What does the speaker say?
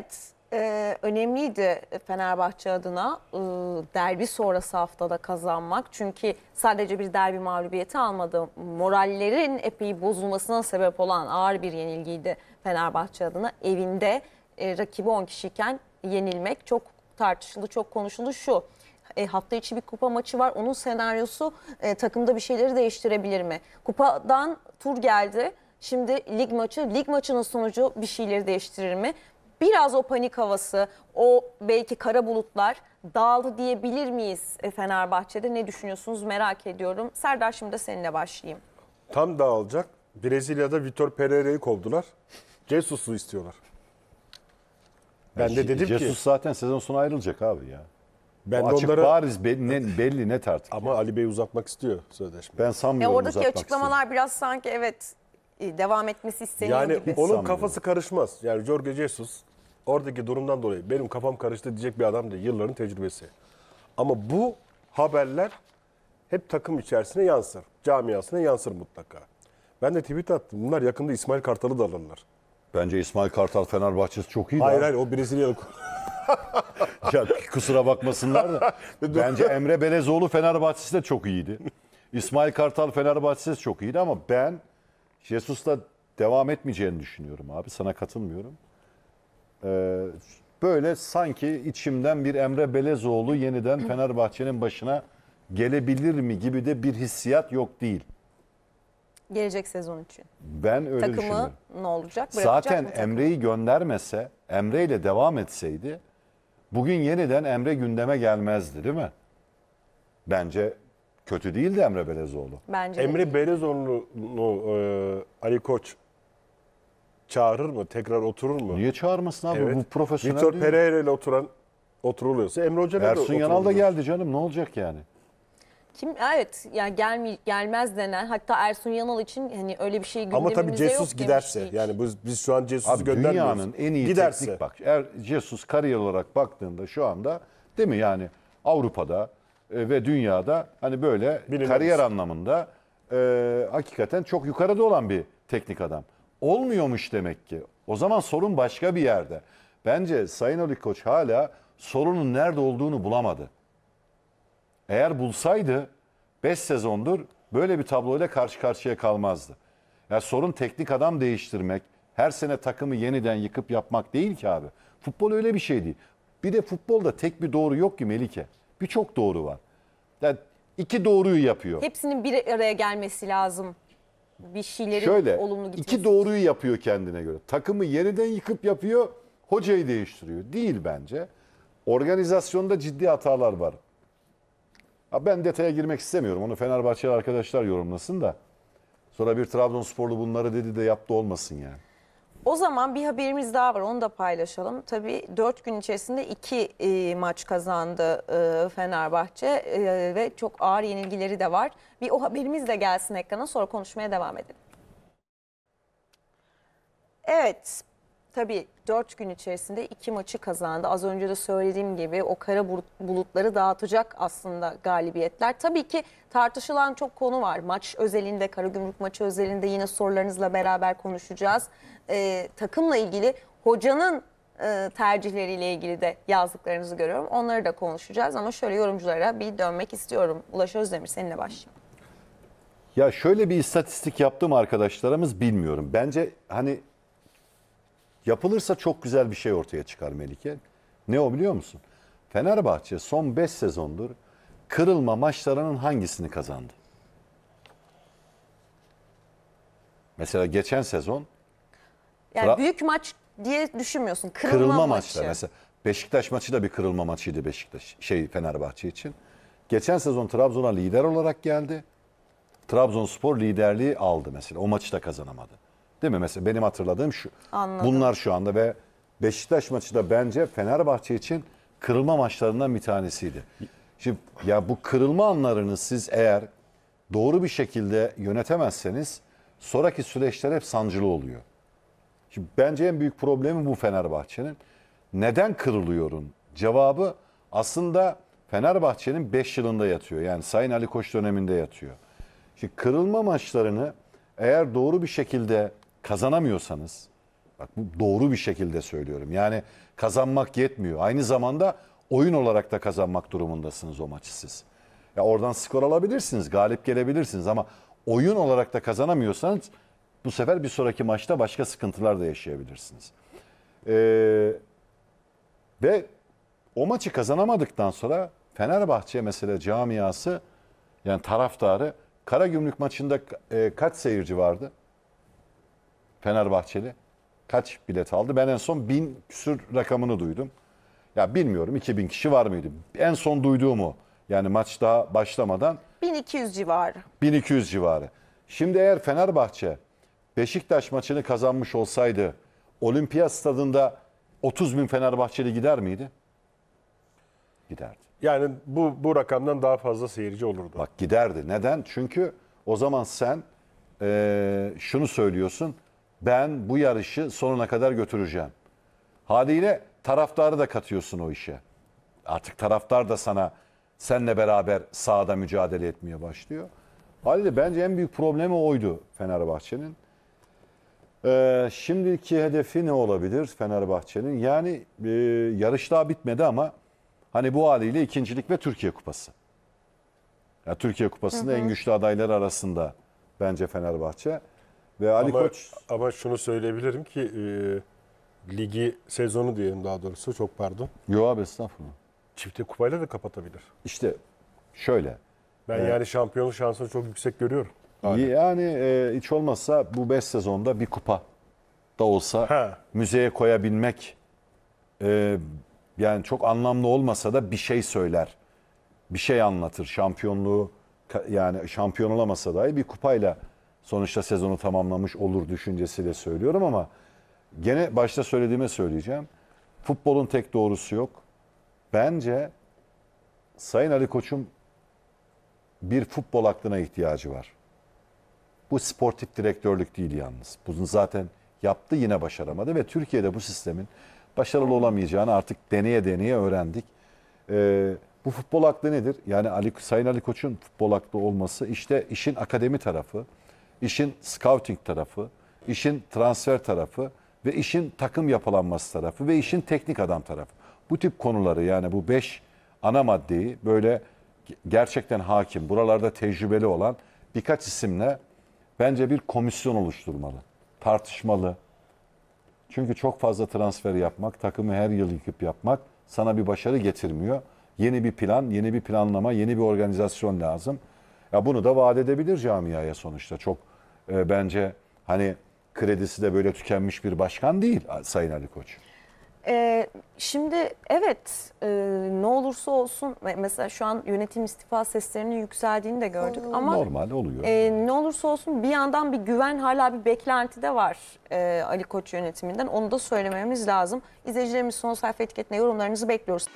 Evet, e, önemliydi Fenerbahçe adına e, derbi sonrası haftada kazanmak. Çünkü sadece bir derbi mağlubiyeti almadı. Morallerin epey bozulmasına sebep olan ağır bir yenilgiydi Fenerbahçe adına. Evinde e, rakibi 10 kişiyken yenilmek çok tartışıldı, çok konuşuldu şu. E, hafta içi bir kupa maçı var. Onun senaryosu e, takımda bir şeyleri değiştirebilir mi? Kupadan tur geldi. Şimdi lig maçı, lig maçının sonucu bir şeyleri değiştirir mi? biraz o panik havası, o belki kara bulutlar dağıldı diyebilir miyiz e, Fenerbahçe'de? Ne düşünüyorsunuz merak ediyorum. Serdar şimdi de seninle başlayayım. Tam dağılacak. Brezilya'da Vitor Pereira'yı kovdular. Jesus'u istiyorlar. Ben de dedim Jesus ki... Jesus zaten sezon sonu ayrılacak abi ya. Ben açık onlara... bariz belli ne, belli net artık. Ama yani. Ali Bey uzatmak istiyor sözleşmeyi. Ben sanmıyorum e oradaki açıklamalar istiyor. biraz sanki evet e, devam etmesi isteniyor yani gibi. Yani onun kafası karışmaz. Yani Jorge Jesus oradaki durumdan dolayı benim kafam karıştı diyecek bir adam değil. Yılların tecrübesi. Ama bu haberler hep takım içerisine yansır. Camiasına yansır mutlaka. Ben de tweet attım. Bunlar yakında İsmail Kartal'ı da alırlar. Bence İsmail Kartal Fenerbahçe'si çok iyi. Hayır hayır o Brezilyalı. ya kusura bakmasınlar da. Bence Emre Belezoğlu Fenerbahçe'si de çok iyiydi. İsmail Kartal Fenerbahçe'si de çok iyiydi ama ben Jesus'la devam etmeyeceğini düşünüyorum abi. Sana katılmıyorum. Ee, böyle sanki içimden bir Emre Belezoğlu yeniden Fenerbahçe'nin başına gelebilir mi gibi de bir hissiyat yok değil. Gelecek sezon için. Ben öyle Takımı düşünüyorum. ne olacak? Zaten mı Emre'yi göndermese, Emre ile devam etseydi bugün yeniden Emre gündeme gelmezdi değil mi? Bence kötü değildi Emre Belezoğlu. Bence Emre Belezoğlu'nu e, Ali Koç çağırır mı? Tekrar oturur mu? Niye çağırmasın abi? Evet. Bu profesyonel Victor değil mi? Pereira ile oturan oturuluyorsa Emre Hoca ile de Ersun Yanal da geldi canım. Ne olacak yani? Kim evet yani gelmi, gelmez denen hatta Ersun Yanal için hani öyle bir şey gündemimizde Ama tabii Jesus giderse demiştik. yani biz, biz şu an Jesus'u göndermiyoruz. dünyanın en iyi giderse. teknik bak. Er, Jesus kariyer olarak baktığında şu anda değil mi yani Avrupa'da e, ve dünyada hani böyle Bilinmez. kariyer anlamında e, hakikaten çok yukarıda olan bir teknik adam olmuyormuş demek ki. O zaman sorun başka bir yerde. Bence Sayın Ali Koç hala sorunun nerede olduğunu bulamadı. Eğer bulsaydı 5 sezondur böyle bir tabloyla karşı karşıya kalmazdı. Ya sorun teknik adam değiştirmek, her sene takımı yeniden yıkıp yapmak değil ki abi. Futbol öyle bir şey değil. Bir de futbolda tek bir doğru yok ki Melike. Birçok doğru var. Yani iki doğruyu yapıyor. Hepsinin bir araya gelmesi lazım bir şeyleri Şöyle, olumlu gitmesi. iki doğruyu yapıyor kendine göre. Takımı yeniden yıkıp yapıyor, hocayı değiştiriyor. Değil bence. Organizasyonda ciddi hatalar var. ben detaya girmek istemiyorum. Onu Fenerbahçeli arkadaşlar yorumlasın da. Sonra bir Trabzonsporlu bunları dedi de yaptı olmasın yani. O zaman bir haberimiz daha var onu da paylaşalım. Tabii 4 gün içerisinde 2 e, maç kazandı e, Fenerbahçe e, ve çok ağır yenilgileri de var. Bir o haberimiz de gelsin ekrana sonra konuşmaya devam edelim. Evet tabii 4 gün içerisinde 2 maçı kazandı. Az önce de söylediğim gibi o kara bulutları dağıtacak aslında galibiyetler. Tabii ki tartışılan çok konu var. Maç özelinde, Karagümrük maçı özelinde yine sorularınızla beraber konuşacağız. Ee, takımla ilgili hocanın e, tercihleriyle ilgili de yazdıklarınızı görüyorum. Onları da konuşacağız ama şöyle yorumculara bir dönmek istiyorum. Ulaş Özdemir seninle başlayayım. Ya şöyle bir istatistik yaptım arkadaşlarımız bilmiyorum. Bence hani Yapılırsa çok güzel bir şey ortaya çıkar Melike. Ne o biliyor musun? Fenerbahçe son 5 sezondur kırılma maçlarının hangisini kazandı? Mesela geçen sezon Yani Tra- büyük maç diye düşünmüyorsun. Kırılma, kırılma maçı. Mesela Beşiktaş maçı da bir kırılma maçıydı Beşiktaş şey Fenerbahçe için. Geçen sezon Trabzon'a lider olarak geldi. Trabzonspor liderliği aldı mesela. O maçı da kazanamadı. Değil mi? Mesela benim hatırladığım şu. Anladım. Bunlar şu anda ve Beşiktaş maçı da bence Fenerbahçe için kırılma maçlarından bir tanesiydi. Şimdi ya bu kırılma anlarını siz eğer doğru bir şekilde yönetemezseniz sonraki süreçler hep sancılı oluyor. Şimdi bence en büyük problemi bu Fenerbahçe'nin. Neden kırılıyorum? Cevabı aslında Fenerbahçe'nin 5 yılında yatıyor. Yani Sayın Ali Koç döneminde yatıyor. Şimdi kırılma maçlarını eğer doğru bir şekilde kazanamıyorsanız bak bu doğru bir şekilde söylüyorum. Yani kazanmak yetmiyor. Aynı zamanda oyun olarak da kazanmak durumundasınız o maçı siz. Ya oradan skor alabilirsiniz, galip gelebilirsiniz ama oyun olarak da kazanamıyorsanız bu sefer bir sonraki maçta başka sıkıntılar da yaşayabilirsiniz. Ee, ve o maçı kazanamadıktan sonra Fenerbahçe mesela camiası yani taraftarı Karagümrük maçında e, kaç seyirci vardı? Fenerbahçeli kaç bilet aldı? Ben en son bin küsür rakamını duydum. Ya bilmiyorum 2000 kişi var mıydı? En son duyduğum Yani maç daha başlamadan 1200 civarı. 1200 civarı. Şimdi eğer Fenerbahçe Beşiktaş maçını kazanmış olsaydı Olimpiyat stadında 30 bin Fenerbahçeli gider miydi? Giderdi. Yani bu, bu rakamdan daha fazla seyirci olurdu. Bak giderdi. Neden? Çünkü o zaman sen eee, şunu söylüyorsun ben bu yarışı sonuna kadar götüreceğim. Haliyle taraftarı da katıyorsun o işe. Artık taraftar da sana senle beraber sahada mücadele etmeye başlıyor. Haliyle bence en büyük problemi oydu Fenerbahçe'nin. Ee, şimdiki hedefi ne olabilir Fenerbahçe'nin? Yani e, yarış daha bitmedi ama hani bu haliyle ikincilik ve Türkiye Kupası. Yani Türkiye Kupası'nda en güçlü adaylar arasında bence Fenerbahçe. Ve Ali ama, Koç... Ama şunu söyleyebilirim ki e, ligi sezonu diyelim daha doğrusu çok pardon. Yo abi estağfurullah. Çifte kupayla da kapatabilir. İşte şöyle. Ben e, yani şampiyonluk şansını çok yüksek görüyorum. Yani, yani e, hiç olmazsa bu 5 sezonda bir kupa da olsa ha. müzeye koyabilmek e, yani çok anlamlı olmasa da bir şey söyler. Bir şey anlatır. Şampiyonluğu yani şampiyon olamasa dahi bir kupayla sonuçta sezonu tamamlamış olur düşüncesiyle söylüyorum ama gene başta söylediğime söyleyeceğim. Futbolun tek doğrusu yok. Bence Sayın Ali Koç'un bir futbol aklına ihtiyacı var. Bu sportif direktörlük değil yalnız. Bunu zaten yaptı yine başaramadı ve Türkiye'de bu sistemin başarılı olamayacağını artık deneye deneye öğrendik. Ee, bu futbol aklı nedir? Yani Ali, Sayın Ali Koç'un futbol aklı olması işte işin akademi tarafı işin scouting tarafı, işin transfer tarafı ve işin takım yapılanması tarafı ve işin teknik adam tarafı. Bu tip konuları yani bu beş ana maddeyi böyle gerçekten hakim, buralarda tecrübeli olan birkaç isimle bence bir komisyon oluşturmalı, tartışmalı. Çünkü çok fazla transfer yapmak, takımı her yıl yıkıp yapmak sana bir başarı getirmiyor. Yeni bir plan, yeni bir planlama, yeni bir organizasyon lazım. Ya bunu da vaat edebilir camiaya sonuçta çok e, bence hani kredisi de böyle tükenmiş bir başkan değil Sayın Ali Koç. Ee, şimdi evet e, ne olursa olsun mesela şu an yönetim istifa seslerinin yükseldiğini de gördük Aa, ama normal oluyor. E, ne olursa olsun bir yandan bir güven hala bir beklenti de var e, Ali Koç yönetiminden onu da söylememiz lazım. İzleyicilerimiz son sayfa etiketine yorumlarınızı bekliyoruz.